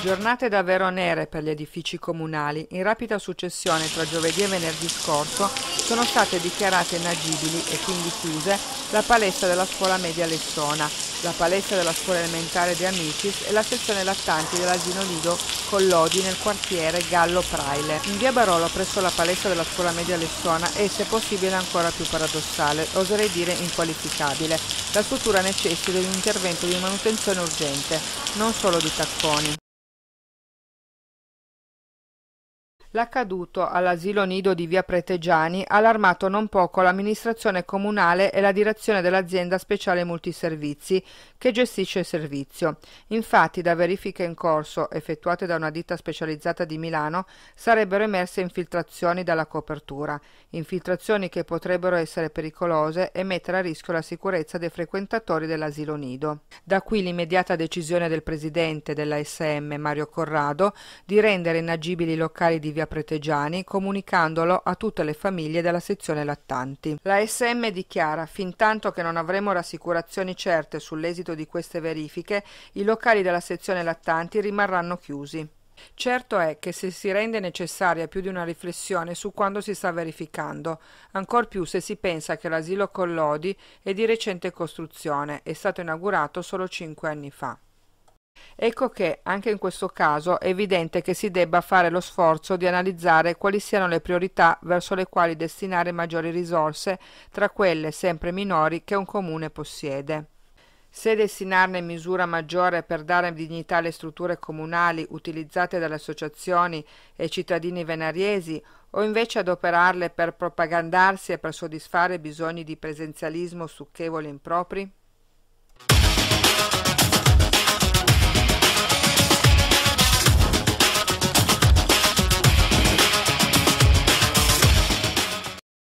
Giornate davvero nere per gli edifici comunali. In rapida successione tra giovedì e venerdì scorso sono state dichiarate inagibili e quindi chiuse la palestra della scuola media Lessona, la palestra della scuola elementare De Amicis e la sezione lattanti dell'asino Lido Collodi nel quartiere Gallo Praile. In via Barolo presso la palestra della scuola media Lessona è se possibile ancora più paradossale, oserei dire inqualificabile. La struttura necessita di un intervento di manutenzione urgente, non solo di tacconi. L'accaduto all'asilo nido di via Pretegiani ha allarmato non poco l'amministrazione comunale e la direzione dell'azienda speciale multiservizi che gestisce il servizio. Infatti da verifiche in corso effettuate da una ditta specializzata di Milano sarebbero emerse infiltrazioni dalla copertura, infiltrazioni che potrebbero essere pericolose e mettere a rischio la sicurezza dei frequentatori dell'asilo nido. Da qui l'immediata decisione del presidente dell'ASM, Mario Corrado di rendere inagibili i locali di via Silvia Pretegiani comunicandolo a tutte le famiglie della sezione lattanti. La SM dichiara fin tanto che non avremo rassicurazioni certe sull'esito di queste verifiche, i locali della sezione lattanti rimarranno chiusi. Certo è che se si rende necessaria più di una riflessione su quando si sta verificando, ancor più se si pensa che l'asilo Collodi è di recente costruzione, è stato inaugurato solo cinque anni fa. Ecco che, anche in questo caso, è evidente che si debba fare lo sforzo di analizzare quali siano le priorità verso le quali destinare maggiori risorse tra quelle sempre minori che un comune possiede. Se destinarne misura maggiore per dare dignità alle strutture comunali utilizzate dalle associazioni e ai cittadini venariesi o invece adoperarle per propagandarsi e per soddisfare bisogni di presenzialismo stucchevoli e impropri?